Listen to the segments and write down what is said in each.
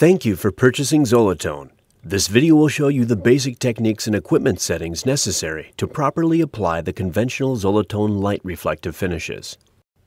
Thank you for purchasing Zolotone. This video will show you the basic techniques and equipment settings necessary to properly apply the conventional Zolotone light reflective finishes.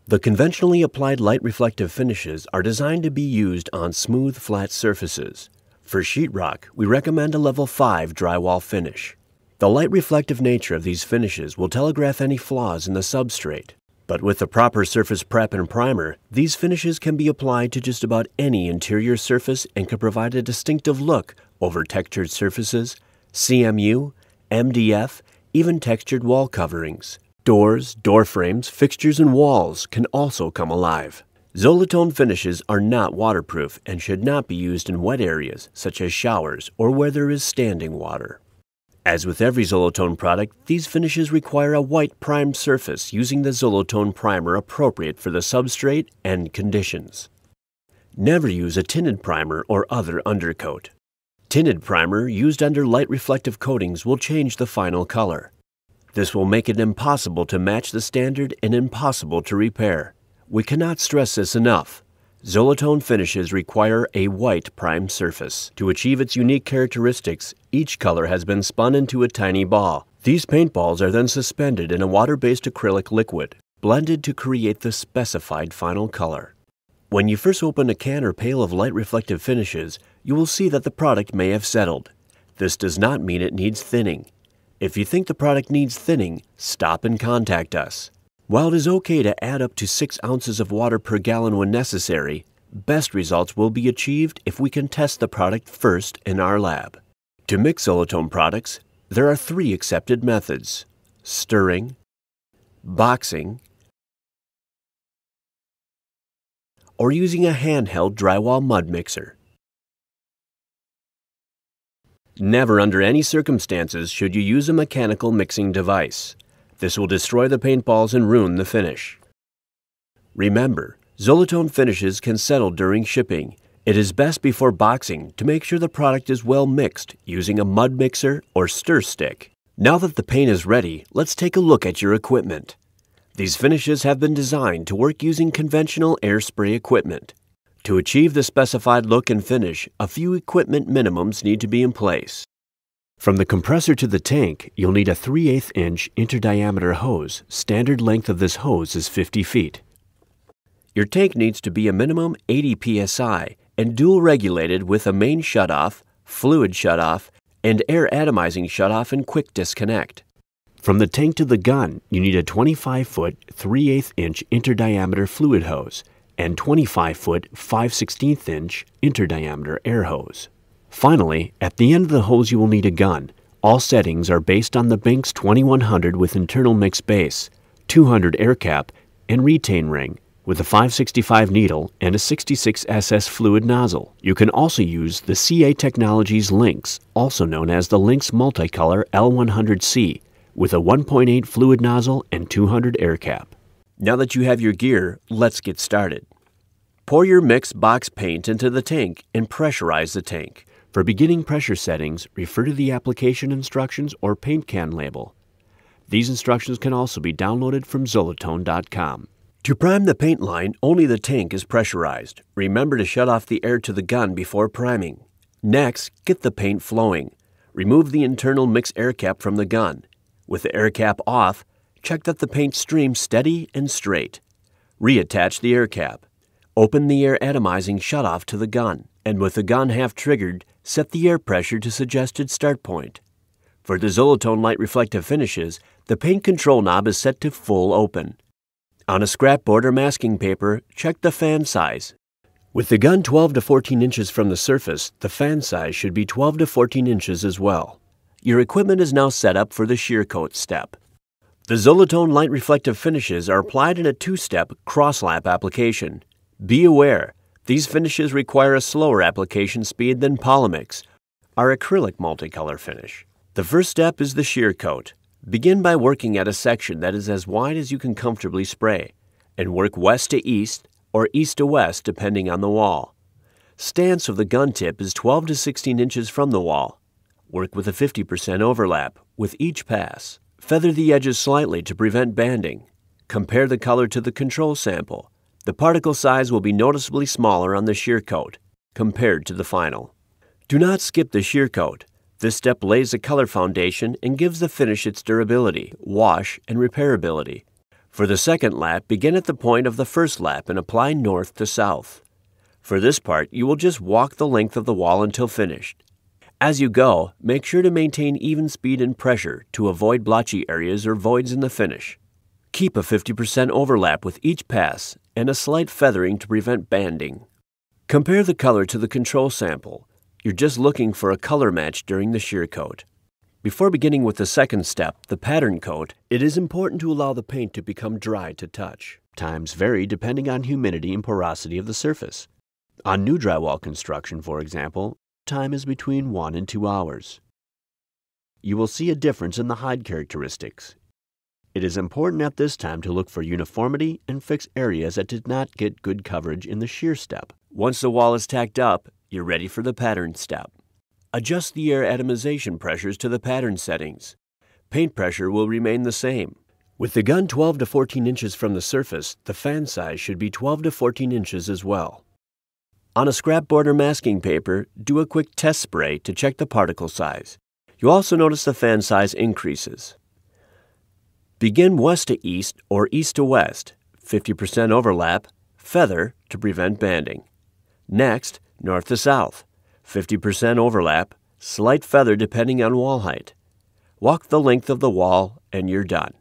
The conventionally applied light reflective finishes are designed to be used on smooth, flat surfaces. For sheetrock, we recommend a level 5 drywall finish. The light reflective nature of these finishes will telegraph any flaws in the substrate. But with the proper surface prep and primer, these finishes can be applied to just about any interior surface and can provide a distinctive look over textured surfaces, CMU, MDF, even textured wall coverings. Doors, door frames, fixtures, and walls can also come alive. Zolatone finishes are not waterproof and should not be used in wet areas such as showers or where there is standing water. As with every Zolotone product, these finishes require a white primed surface using the Zolotone primer appropriate for the substrate and conditions. Never use a tinted primer or other undercoat. Tinted primer used under light reflective coatings will change the final color. This will make it impossible to match the standard and impossible to repair. We cannot stress this enough. Zolotone finishes require a white prime surface. To achieve its unique characteristics, each color has been spun into a tiny ball. These paintballs are then suspended in a water-based acrylic liquid, blended to create the specified final color. When you first open a can or pail of light reflective finishes, you will see that the product may have settled. This does not mean it needs thinning. If you think the product needs thinning, stop and contact us. While it is okay to add up to 6 ounces of water per gallon when necessary, best results will be achieved if we can test the product first in our lab. To mix xylitone products, there are three accepted methods stirring, boxing, or using a handheld drywall mud mixer. Never under any circumstances should you use a mechanical mixing device. This will destroy the paintballs and ruin the finish. Remember, Zolotone finishes can settle during shipping. It is best before boxing to make sure the product is well mixed using a mud mixer or stir stick. Now that the paint is ready, let's take a look at your equipment. These finishes have been designed to work using conventional air spray equipment. To achieve the specified look and finish, a few equipment minimums need to be in place. From the compressor to the tank, you'll need a 3 8 inch interdiameter hose. Standard length of this hose is 50 feet. Your tank needs to be a minimum 80 psi and dual regulated with a main shutoff, fluid shutoff, and air atomizing shutoff and quick disconnect. From the tank to the gun, you need a 25 foot 3 8 inch interdiameter fluid hose and 25 foot 5 16 inch interdiameter air hose. Finally, at the end of the hose you will need a gun. All settings are based on the Binks 2100 with internal mixed base, 200 air cap, and retain ring with a 565 needle and a 66 SS fluid nozzle. You can also use the CA Technologies Lynx, also known as the Lynx Multicolor L100C, with a 1.8 fluid nozzle and 200 air cap. Now that you have your gear, let's get started. Pour your mix box paint into the tank and pressurize the tank. For beginning pressure settings, refer to the application instructions or paint can label. These instructions can also be downloaded from Zolotone.com. To prime the paint line, only the tank is pressurized. Remember to shut off the air to the gun before priming. Next, get the paint flowing. Remove the internal mix air cap from the gun. With the air cap off, check that the paint streams steady and straight. Reattach the air cap. Open the air atomizing shutoff to the gun and with the gun half triggered, set the air pressure to suggested start point. For the Zolotone light reflective finishes, the paint control knob is set to full open. On a scrapboard or masking paper, check the fan size. With the gun 12 to 14 inches from the surface, the fan size should be 12 to 14 inches as well. Your equipment is now set up for the shear coat step. The Zolotone light reflective finishes are applied in a two-step cross-lap application. Be aware, these finishes require a slower application speed than Polymix, our acrylic multicolor finish. The first step is the sheer coat. Begin by working at a section that is as wide as you can comfortably spray, and work west to east or east to west depending on the wall. Stance of the gun tip is 12 to 16 inches from the wall. Work with a 50% overlap with each pass. Feather the edges slightly to prevent banding. Compare the color to the control sample the particle size will be noticeably smaller on the shear coat compared to the final. Do not skip the shear coat. This step lays a color foundation and gives the finish its durability, wash, and repairability. For the second lap, begin at the point of the first lap and apply north to south. For this part, you will just walk the length of the wall until finished. As you go, make sure to maintain even speed and pressure to avoid blotchy areas or voids in the finish. Keep a 50% overlap with each pass and a slight feathering to prevent banding. Compare the color to the control sample. You're just looking for a color match during the shear coat. Before beginning with the second step, the pattern coat, it is important to allow the paint to become dry to touch. Times vary depending on humidity and porosity of the surface. On new drywall construction, for example, time is between 1 and 2 hours. You will see a difference in the hide characteristics, it is important at this time to look for uniformity and fix areas that did not get good coverage in the shear step. Once the wall is tacked up, you're ready for the pattern step. Adjust the air atomization pressures to the pattern settings. Paint pressure will remain the same. With the gun 12 to 14 inches from the surface, the fan size should be 12 to 14 inches as well. On a scrapboard or masking paper, do a quick test spray to check the particle size. You also notice the fan size increases. Begin west to east or east to west, 50% overlap, feather to prevent banding. Next, north to south, 50% overlap, slight feather depending on wall height. Walk the length of the wall and you're done.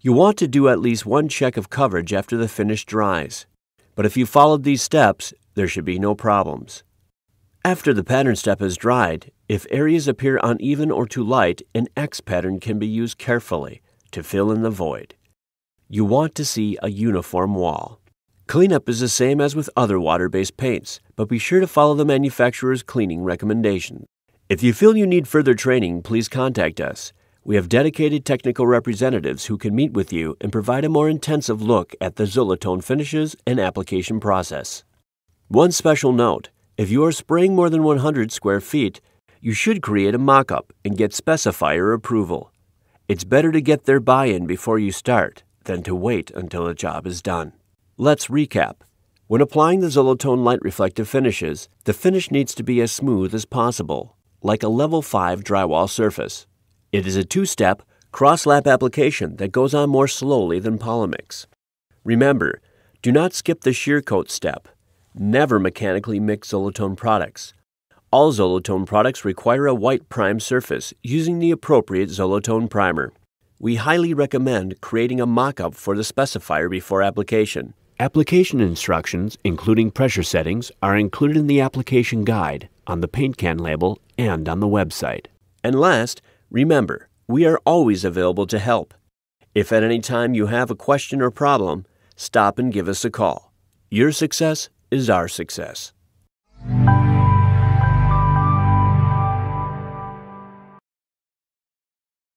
You want to do at least one check of coverage after the finish dries, but if you followed these steps, there should be no problems. After the pattern step is dried, if areas appear uneven or too light, an X pattern can be used carefully to fill in the void. You want to see a uniform wall. Cleanup is the same as with other water-based paints, but be sure to follow the manufacturer's cleaning recommendations. If you feel you need further training, please contact us. We have dedicated technical representatives who can meet with you and provide a more intensive look at the Zolotone finishes and application process. One special note, if you are spraying more than 100 square feet, you should create a mock-up and get specifier approval. It's better to get their buy in before you start than to wait until the job is done. Let's recap. When applying the Zolotone light reflective finishes, the finish needs to be as smooth as possible, like a level 5 drywall surface. It is a two-step, cross-lap application that goes on more slowly than Polymix. Remember, do not skip the shear coat step. Never mechanically mix Zolotone products. All Zolotone products require a white prime surface using the appropriate Zolotone primer. We highly recommend creating a mock-up for the specifier before application. Application instructions, including pressure settings, are included in the application guide, on the paint can label, and on the website. And last, remember, we are always available to help. If at any time you have a question or problem, stop and give us a call. Your success is our success.